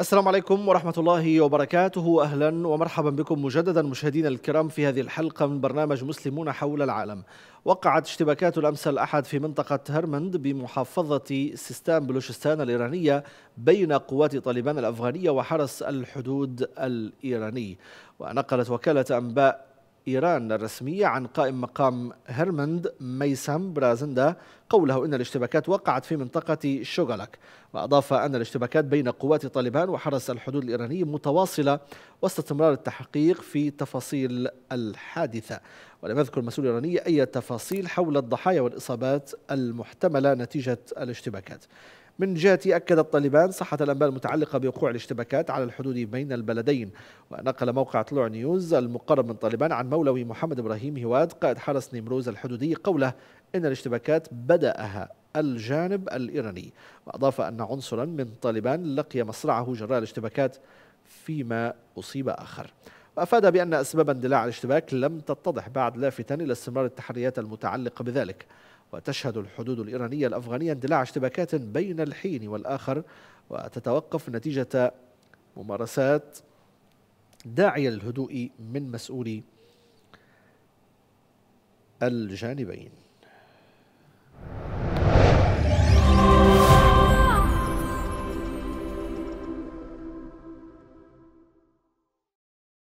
السلام عليكم ورحمة الله وبركاته أهلا ومرحبا بكم مجددا مشاهدينا الكرام في هذه الحلقة من برنامج مسلمون حول العالم وقعت اشتباكات الأمس الأحد في منطقة هرمند بمحافظة سيستان بلوشستان الإيرانية بين قوات طالبان الأفغانية وحرس الحدود الإيراني ونقلت وكالة أنباء إيران الرسمية عن قائم مقام هرمند ميسم برازندا قوله إن الاشتباكات وقعت في منطقة شوغالك وأضاف أن الاشتباكات بين قوات طالبان وحرس الحدود الإيراني متواصلة واستمرار التحقيق في تفاصيل الحادثة ولم يذكر المسؤول الإيراني أي تفاصيل حول الضحايا والإصابات المحتملة نتيجة الاشتباكات من جهته أكد الطالبان صحة الأنباء المتعلقة بوقوع الاشتباكات على الحدود بين البلدين ونقل موقع طلوع نيوز المقرب من طالبان عن مولوي محمد إبراهيم هواد قائد حرس نمروز الحدودي قوله إن الاشتباكات بدأها الجانب الإيراني وأضاف أن عنصرا من طالبان لقي مصرعه جراء الاشتباكات فيما أصيب آخر وأفاد بأن أسباب اندلاع الاشتباك لم تتضح بعد لافتا إلى استمرار التحريات المتعلقة بذلك وتشهد الحدود الإيرانية الأفغانية اندلاع اشتباكات بين الحين والآخر وتتوقف نتيجة ممارسات داعية للهدوء من مسؤولي الجانبين